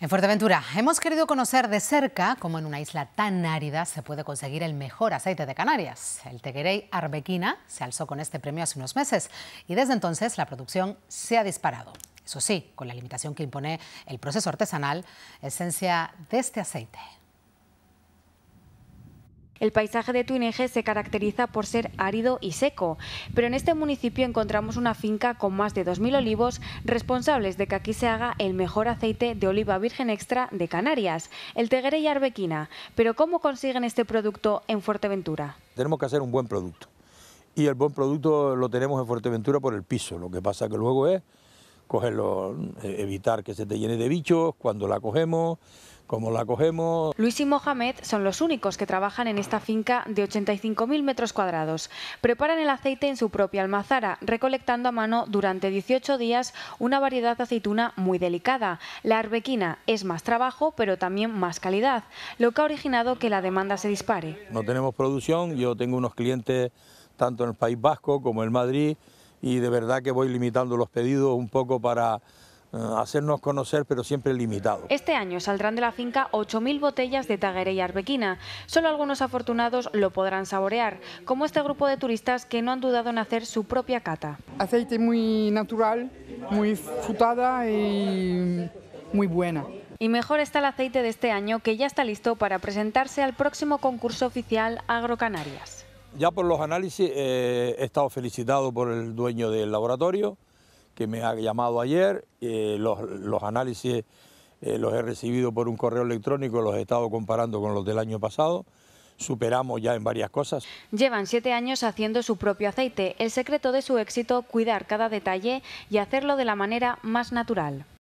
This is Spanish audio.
En Fuerteventura hemos querido conocer de cerca cómo en una isla tan árida se puede conseguir el mejor aceite de Canarias. El Teguerey Arbequina se alzó con este premio hace unos meses y desde entonces la producción se ha disparado. Eso sí, con la limitación que impone el proceso artesanal, esencia de este aceite. El paisaje de Tuineje se caracteriza por ser árido y seco, pero en este municipio encontramos una finca con más de 2.000 olivos responsables de que aquí se haga el mejor aceite de oliva virgen extra de Canarias, el Teguere y Arbequina. Pero ¿cómo consiguen este producto en Fuerteventura? Tenemos que hacer un buen producto y el buen producto lo tenemos en Fuerteventura por el piso, lo que pasa que luego es cogerlo, eh, evitar que se te llene de bichos, cuando la cogemos, cómo la cogemos. Luis y Mohamed son los únicos que trabajan en esta finca de 85.000 metros cuadrados. Preparan el aceite en su propia almazara, recolectando a mano durante 18 días una variedad de aceituna muy delicada. La arbequina es más trabajo, pero también más calidad, lo que ha originado que la demanda se dispare. No tenemos producción, yo tengo unos clientes tanto en el País Vasco como en Madrid, y de verdad que voy limitando los pedidos un poco para eh, hacernos conocer, pero siempre limitado. Este año saldrán de la finca 8.000 botellas de Tagueré y Arbequina. Solo algunos afortunados lo podrán saborear, como este grupo de turistas que no han dudado en hacer su propia cata. Aceite muy natural, muy frutada y muy buena. Y mejor está el aceite de este año, que ya está listo para presentarse al próximo concurso oficial Agrocanarias. Ya por los análisis eh, he estado felicitado por el dueño del laboratorio, que me ha llamado ayer. Eh, los, análisis eh, los he recibido por un correo electrónico, los he estado comparando con los del año pasado. Superamos ya en varias cosas. Llevan siete años haciendo su propio aceite. El secreto de su éxito, cuidar cada detalle y hacerlo de la manera más natural.